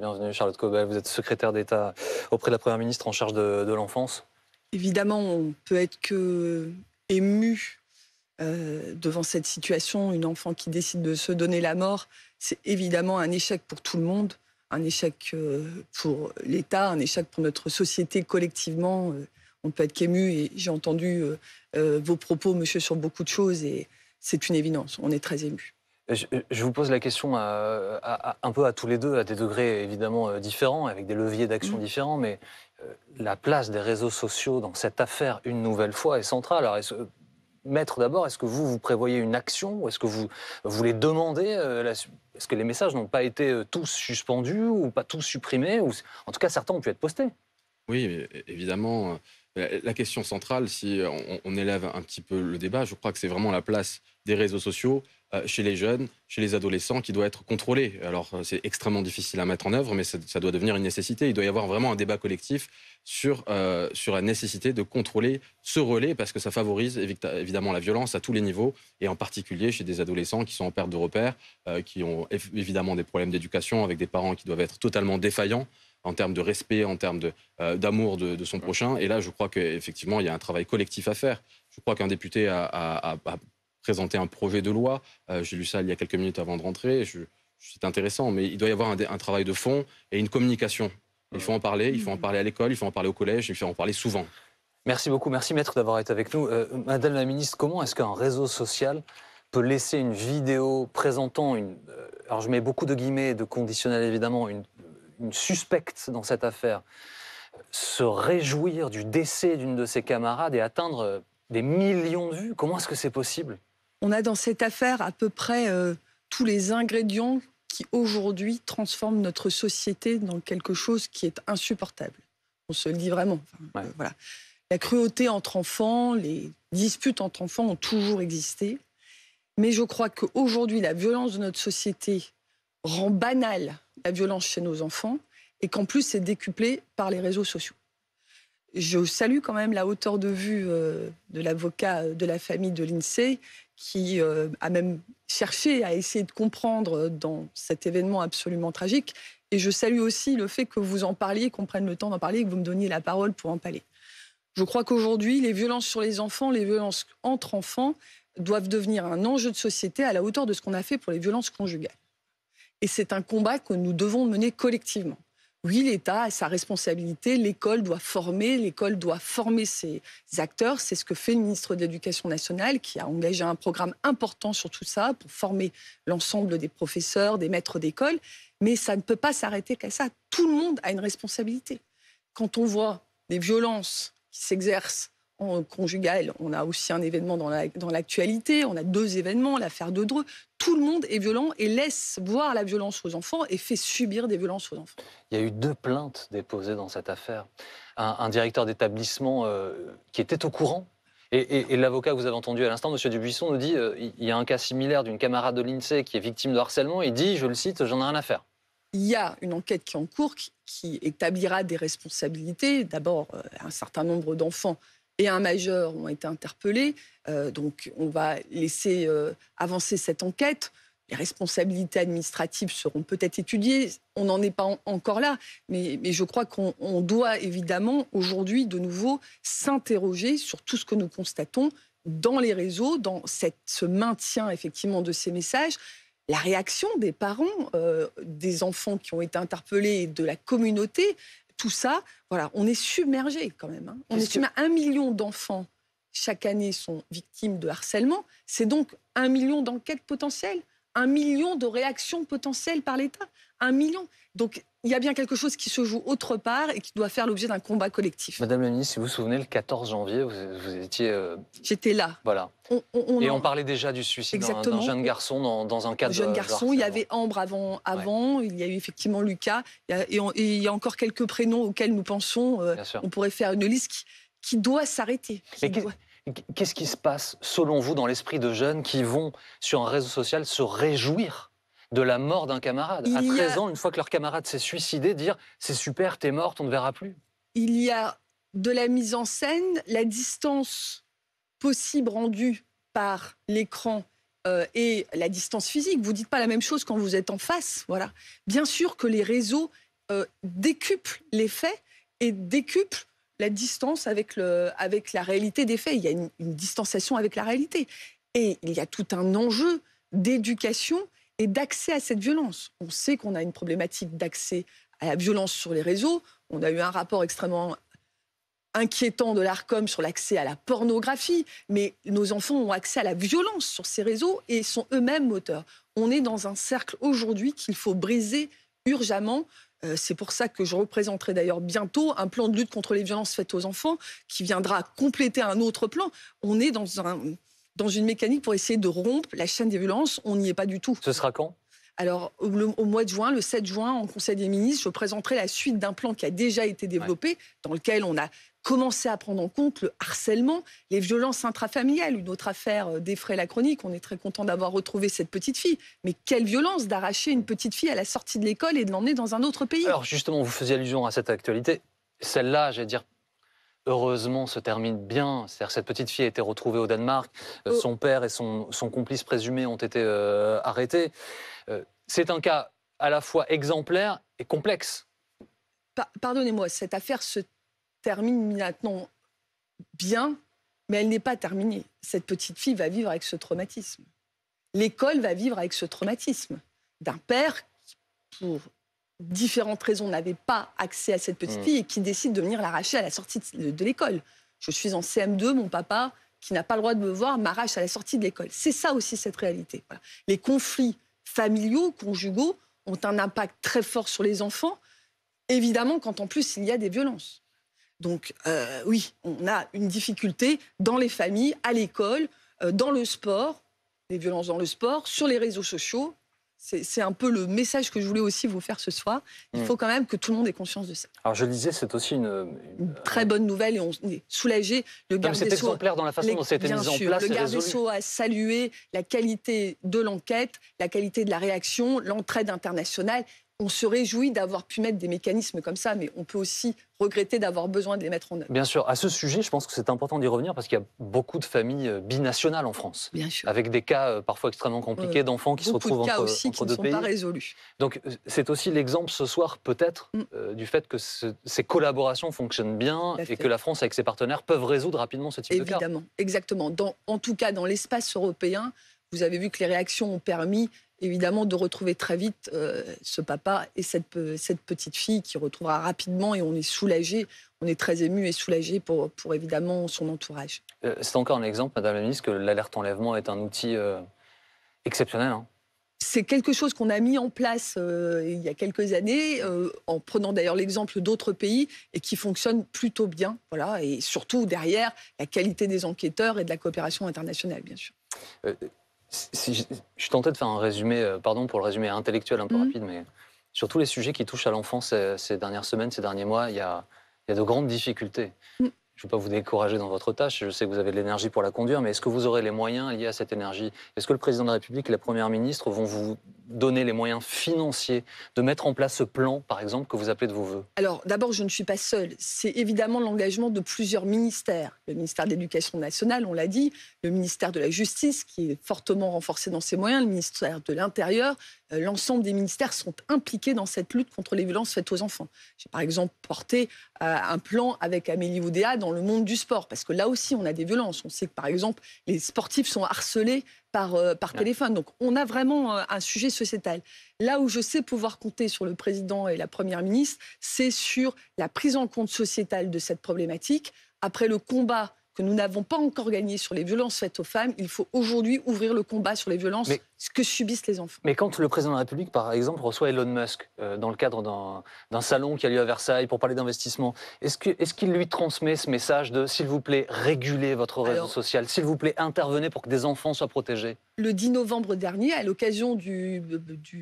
bienvenue Charlotte Cobel, vous êtes secrétaire d'État auprès de la Première ministre en charge de, l'enfance. Évidemment, on peut être que ému euh, devant cette situation. Une enfant qui décide de se donner la mort, c'est évidemment un échec pour tout le monde, un échec euh, pour l'État, un échec pour notre société collectivement. Euh, on peut être qu'ému et j'ai entendu vos propos, monsieur, sur beaucoup de choses et c'est une évidence. On est très ému. Je, vous pose la question un peu à tous les deux, à des degrés évidemment euh, différents, avec des leviers d'action mmh. différents, mais euh, la place des réseaux sociaux dans cette affaire, une nouvelle fois, est centrale. Alors, euh, Maître d'abord, est-ce que vous, vous prévoyez une action ou est-ce que vous voulez demander Est-ce que les messages n'ont pas été tous suspendus ou pas tous supprimés ou, En tout cas, certains ont pu être postés. Oui, évidemment. Euh, la question centrale, si euh, on, élève un petit peu le débat, je crois que c'est vraiment la place des réseaux sociaux euh, chez les jeunes, chez les adolescents, qui doit être contrôlée. Alors c'est extrêmement difficile à mettre en œuvre, mais ça, doit devenir une nécessité. Il doit y avoir vraiment un débat collectif sur, la nécessité de contrôler ce relais, parce que ça favorise évidemment la violence à tous les niveaux, et en particulier chez des adolescents qui sont en perte de repères, qui ont évidemment des problèmes d'éducation, avec des parents qui doivent être totalement défaillants en termes de respect, en termes euh, d'amour de, d'amour de, son prochain. Et là, je crois qu'effectivement, il y a un travail collectif à faire. Je crois qu'un député a, présenté un projet de loi. Euh, j'ai lu ça il y a quelques minutes avant de rentrer. C'est intéressant, mais il doit y avoir un, travail de fond et une communication. Il faut en parler, il faut en mm. parler à l'école, il faut en parler au collège, il faut en parler souvent. Merci beaucoup, merci maître d'avoir été avec nous. Euh, Madame la ministre, comment est-ce qu'un réseau social peut laisser une vidéo présentant une, alors je mets beaucoup de guillemets, de conditionnel évidemment, une suspecte dans cette affaire, se réjouir du décès d'une de ses camarades et atteindre euh, des millions de vues Comment est-ce que c'est possible On a dans cette affaire à peu près euh, tous les ingrédients qui aujourd'hui transforment notre société dans quelque chose qui est insupportable. On se le dit vraiment. Euh, voilà. La cruauté entre enfants, les disputes entre enfants ont toujours existé. Mais je crois qu'aujourd'hui, la violence de notre société rend banale la violence chez nos enfants et qu'en plus c'est décuplé par les réseaux sociaux. Je salue quand même la hauteur de vue euh, de l'avocat de la famille de l'INSEE qui euh, a même cherché à essayer de comprendre dans cet événement absolument tragique. Et je salue aussi le fait que vous en parliez, qu'on prenne le temps d'en parler et que vous me donniez la parole pour en parler. Je crois qu'aujourd'hui, les violences sur les enfants, les violences entre enfants doivent devenir un enjeu de société à la hauteur de ce qu'on a fait pour les violences conjugales. Et c'est un combat que nous devons mener collectivement. Oui, l'État a sa responsabilité, l'école doit former, l'école doit former ses acteurs. C'est ce que fait le ministre de l'Éducation nationale qui a engagé un programme important sur tout ça pour former l'ensemble des professeurs, des maîtres d'école. Mais ça ne peut pas s'arrêter qu'à ça. Tout le monde a une responsabilité. Quand on voit des violences qui s'exercent conjugale. On a aussi un événement dans l'actualité. on a deux événements, l'affaire de Dreux. Tout le monde est violent et laisse voir la violence aux enfants et fait subir des violences aux enfants. Il y a eu deux plaintes déposées dans cette affaire. Un, directeur d'établissement euh, qui était au courant. Et, l'avocat que vous avez entendu à l'instant, M. Dubuisson, nous dit euh, il y a un cas similaire d'une camarade de l'INSEE qui est victime de harcèlement. Il dit, je le cite, j'en ai rien à faire. Il y a une enquête qui est en cours qui, établira des responsabilités. D'abord, euh, un certain nombre d'enfants et un majeur ont été interpellés. Euh, donc on va laisser euh, avancer cette enquête. Les responsabilités administratives seront peut-être étudiées. On n'en est pas encore là, mais, je crois qu'on doit évidemment aujourd'hui de nouveau s'interroger sur tout ce que nous constatons dans les réseaux, dans ce maintien effectivement de ces messages la réaction des parents, euh, des enfants qui ont été interpellés et de la communauté, tout ça, voilà, on est submergé quand même. Hein. On est, à Un million d'enfants chaque année sont victimes de harcèlement. C'est donc un million d'enquêtes potentielles, un million de réactions potentielles par l'État, un million. Donc il y a bien quelque chose qui se joue autre part et qui doit faire l'objet d'un combat collectif. Madame la ministre, si vous vous souvenez, le 14 janvier, vous, étiez... Euh, J'étais là. Voilà. et on parlait déjà du suicide d'un jeune garçon dans, un cadre... Un jeune euh, garçon, il y avait Ambre avant, avant il y a eu effectivement Lucas, et, il y a encore quelques prénoms auxquels nous pensons, euh, on pourrait faire une liste qui, qui doit s'arrêter. Qu'est-ce qui se passe, selon vous, dans l'esprit de jeunes qui vont sur un réseau social se réjouir de la mort d'un camarade. à 13 ans, une fois que leur camarade s'est suicidé, dire c'est super, t'es morte, on ne verra plus. Il y a de la mise en scène, la distance possible rendue par l'écran euh, et la distance physique. Vous dites pas la même chose quand vous êtes en face, voilà. Bien sûr que les réseaux euh, décuplent les faits et décuplent la distance avec, le, avec la réalité des faits. Il y a une distanciation avec la réalité. Et il y a tout un enjeu d'éducation et d'accès à cette violence. On sait qu'on a une problématique d'accès à la violence sur les réseaux. On a eu un rapport extrêmement inquiétant de l'ARCOM sur l'accès à la pornographie, mais nos enfants ont accès à la violence sur ces réseaux et sont eux-mêmes moteurs. On est dans un cercle aujourd'hui qu'il faut briser urgemment. Euh, c'est pour ça que je représenterai d'ailleurs bientôt un plan de lutte contre les violences faites aux enfants qui viendra compléter un autre plan. On est dans un, dans une mécanique pour essayer de rompre la chaîne des violences. On n'y est pas du tout. Ce sera quand alors, au, mois de juin, le 7 juin, en Conseil des ministres, je présenterai la suite d'un plan qui a déjà été développé, dans lequel on a commencé à prendre en compte le harcèlement, les violences intrafamiliales. Une autre affaire euh, défrait la chronique. On est très content d'avoir retrouvé cette petite fille. Mais quelle violence d'arracher une petite fille à la sortie de l'école et de l'emmener dans un autre pays. Alors, justement, vous faisiez allusion à cette actualité. Celle-là, j'allais dire, heureusement, se termine bien. cest cette petite fille a été retrouvée au Danemark. Euh, oh. Son père et son, complice présumé ont été euh, arrêtés. Euh, c'est un cas à la fois exemplaire et complexe. pardonnez-moi, cette affaire se termine maintenant bien, mais elle n'est pas terminée. Cette petite fille va vivre avec ce traumatisme. L'école va vivre avec ce traumatisme d'un père qui, pour différentes raisons, n'avaient pas accès à cette petite mm. fille et qui décide de venir l'arracher à la sortie de, l'école. Je suis en CM2, mon papa, qui n'a pas le droit de me voir, m'arrache à la sortie de l'école. C'est ça aussi cette réalité. Les conflits familiaux, conjugaux, ont un impact très fort sur les enfants, évidemment quand en plus il y a des violences. Donc euh, oui, on a une difficulté dans les familles, à l'école, euh, dans le sport, les violences dans le sport, sur les réseaux sociaux, c'est un peu le message que je voulais aussi vous faire ce soir. Il mm. faut quand même que tout le monde ait conscience de ça. Alors je disais, c'est aussi une, très bonne nouvelle et on est soulagé. Le garde dans la façon Le garde des Sceaux a salué la qualité de l'enquête, la qualité de la réaction, l'entraide internationale on se réjouit d'avoir pu mettre des mécanismes comme ça, mais on peut aussi regretter d'avoir besoin de les mettre en œuvre. Bien sûr, à ce sujet, je pense que c'est important d'y revenir parce qu'il y a beaucoup de familles euh, binationales en France, avec des cas euh, parfois extrêmement compliqués euh, d'enfants qui se retrouvent de cas aussi qui ne sont Pas résolus. Donc c'est aussi l'exemple ce soir peut-être mm. du fait que ces collaborations fonctionnent bien et que la France avec ses partenaires peuvent résoudre rapidement ce type Évidemment, de cas. Évidemment, exactement. en tout cas, dans l'espace européen, vous avez vu que les réactions ont permis évidemment de retrouver très vite euh, ce papa et cette, cette petite fille qui retrouvera rapidement et on est soulagé, on est très ému et soulagé pour, pour évidemment son entourage. Euh, c'est encore un exemple, Madame la Ministre, que l'alerte enlèvement est un outil euh, exceptionnel. Hein. C'est quelque chose qu'on a mis en place il y a quelques années, en prenant d'ailleurs l'exemple d'autres pays, et qui fonctionne plutôt bien. Voilà, et surtout derrière, la qualité des enquêteurs et de la coopération internationale, bien sûr je, suis tenté de faire un résumé, euh, pardon pour le résumé intellectuel un peu mhm. rapide, mais sur tous les sujets qui touchent à l'enfance ces, dernières semaines, ces derniers mois, il y a, de grandes difficultés. Mm je ne veux pas vous décourager dans votre tâche, je sais que vous avez de l'énergie pour la conduire, mais est-ce que vous aurez les moyens liés à cette énergie Est-ce que le président de la République et la Première ministre vont vous donner les moyens financiers de mettre en place ce plan, par exemple, que vous appelez de vos voeux Alors d'abord, je ne suis pas seule. C'est évidemment l'engagement de plusieurs ministères. Le ministère de l'Éducation nationale, on l'a dit, le ministère de la Justice, qui est fortement renforcé dans ses moyens, le ministère de l'Intérieur, euh, l'ensemble des ministères sont impliqués dans cette lutte contre les violences faites aux enfants. J'ai par exemple porté euh, un plan avec Amélie Oudéa dans le monde du sport, parce que là aussi on a des violences. On sait que par exemple les sportifs sont harcelés par, euh, par ah. téléphone. Donc on a vraiment un sujet sociétal. Là où je sais pouvoir compter sur le président et la première ministre, c'est sur la prise en compte sociétale de cette problématique. Après le combat que nous n'avons pas encore gagné sur les violences faites aux femmes. Il faut aujourd'hui ouvrir le combat sur les violences que subissent les enfants. Mais quand le président de la République, par exemple, reçoit Elon Musk euh, dans le cadre d'un salon qui a lieu à Versailles pour parler d'investissement, est-ce qu'il est lui transmet ce message de s'il vous plaît, réguler votre réseau social, s'il vous plaît, intervenez pour que des enfants soient protégés Le 10 novembre dernier, à l'occasion du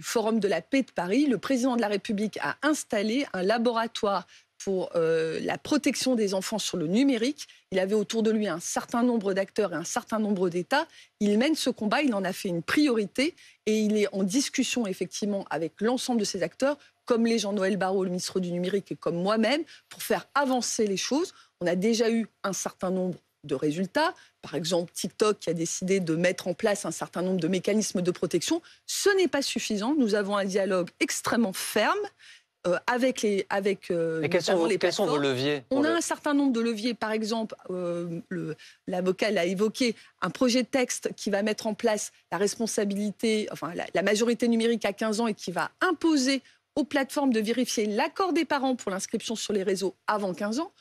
Forum de la paix de Paris, le président de la République a installé un laboratoire pour euh, la protection des enfants sur le numérique. Il avait autour de lui un certain nombre d'acteurs et un certain nombre d'États. Il mène ce combat, il en a fait une priorité et il est en discussion effectivement avec l'ensemble de ces acteurs, comme les Jean-Noël Barrault, le ministre du numérique, et comme moi-même, pour faire avancer les choses. On a déjà eu un certain nombre de résultats. Par exemple, TikTok a décidé de mettre en place un certain nombre de mécanismes de protection. Ce n'est pas suffisant. Nous avons un dialogue extrêmement ferme euh, avec les avec euh, quels sont, vos leviers On a un certain nombre de leviers. Par exemple, euh, l'avocat l'a évoqué, un projet de texte qui va mettre en place la responsabilité, enfin la majorité numérique à 15 ans et qui va imposer aux plateformes de vérifier l'accord des parents pour l'inscription sur les réseaux avant 15 ans.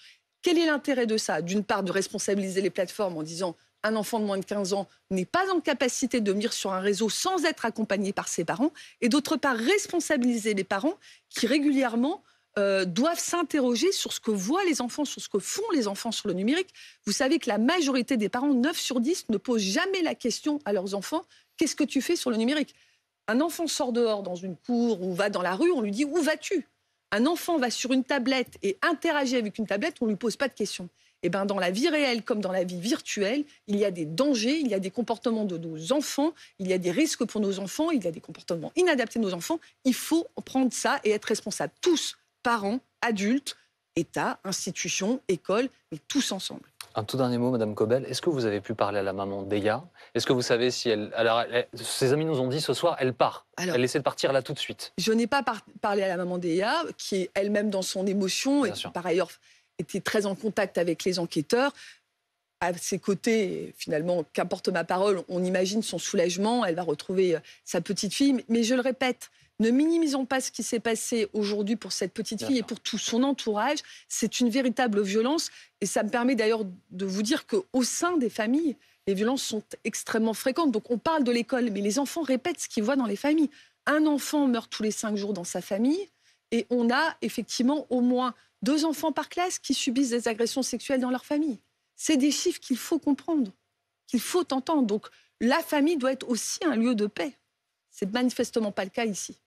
Quel est l'intérêt de ça D'une part, de responsabiliser les plateformes en disant un enfant de moins de 15 ans n'est pas en capacité de venir sur un réseau sans être accompagné par ses parents, et d'autre part responsabiliser les parents qui régulièrement euh, doivent s'interroger sur ce que voient les enfants, sur ce que font les enfants sur le numérique. Vous savez que la majorité des parents, 9 sur 10, ne posent jamais la question à leurs enfants, qu'est-ce que tu fais sur le numérique Un enfant sort dehors dans une cour ou va dans la rue, on lui dit, où vas-tu Un enfant va sur une tablette et interagit avec une tablette, on ne lui pose pas de questions. Eh ben, dans la vie réelle comme dans la vie virtuelle, il y a des dangers, il y a des comportements de nos enfants, il y a des risques pour nos enfants, il y a des comportements inadaptés de nos enfants. Il faut prendre ça et être responsable, tous, parents, adultes, État, institutions, écoles, mais tous ensemble. Un tout dernier mot, Madame Cobel. Est-ce que vous avez pu parler à la maman d'Eya Est-ce que vous savez si elle... Alors, ses amis nous ont dit ce soir, elle part. elle essaie de partir là tout de suite. Je n'ai pas parlé à la maman d'Eya, qui est elle-même dans son émotion et par ailleurs, était très en contact avec les enquêteurs. À ses côtés, finalement, qu'importe ma parole, on imagine son soulagement. Elle va retrouver euh, sa petite fille. Mais je le répète, ne minimisons pas ce qui s'est passé aujourd'hui pour cette petite fille et pour tout son entourage. C'est une véritable violence. Et ça me permet d'ailleurs de vous dire qu'au sein des familles, les violences sont extrêmement fréquentes. Donc on parle de l'école, mais les enfants répètent ce qu'ils voient dans les familles. Un enfant meurt tous les cinq jours dans sa famille et on a effectivement au moins deux enfants par classe qui subissent des agressions sexuelles dans leur famille. C'est des chiffres qu'il faut comprendre, qu'il faut entendre. Donc la famille doit être aussi un lieu de paix. C'est manifestement pas le cas ici.